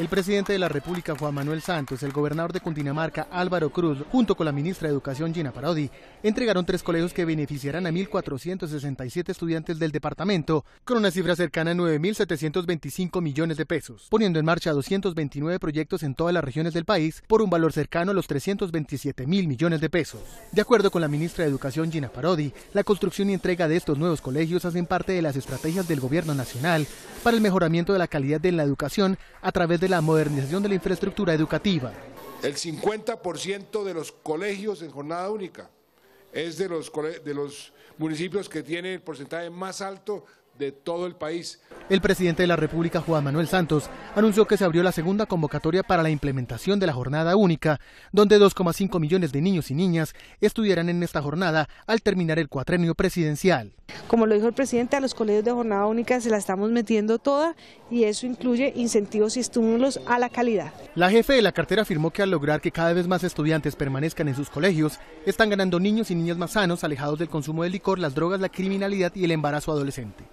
El presidente de la República, Juan Manuel Santos, el gobernador de Cundinamarca, Álvaro Cruz, junto con la ministra de Educación, Gina Parodi, entregaron tres colegios que beneficiarán a 1.467 estudiantes del departamento, con una cifra cercana a 9.725 millones de pesos, poniendo en marcha 229 proyectos en todas las regiones del país por un valor cercano a los 327 mil millones de pesos. De acuerdo con la ministra de Educación, Gina Parodi, la construcción y entrega de estos nuevos colegios hacen parte de las estrategias del gobierno nacional para el mejoramiento de la calidad de la educación a través de la modernización de la infraestructura educativa. El 50% de los colegios en jornada única es de los, de los municipios que tienen el porcentaje más alto de todo el país. El presidente de la República, Juan Manuel Santos, anunció que se abrió la segunda convocatoria para la implementación de la jornada única, donde 2,5 millones de niños y niñas estudiarán en esta jornada al terminar el cuatrenio presidencial. Como lo dijo el presidente, a los colegios de jornada única se la estamos metiendo toda y eso incluye incentivos y estímulos a la calidad. La jefe de la cartera afirmó que al lograr que cada vez más estudiantes permanezcan en sus colegios, están ganando niños y niñas más sanos, alejados del consumo de licor, las drogas, la criminalidad y el embarazo adolescente.